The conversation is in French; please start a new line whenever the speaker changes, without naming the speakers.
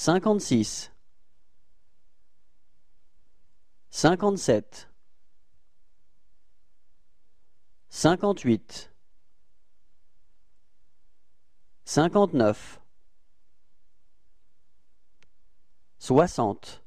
56 57 58 59 60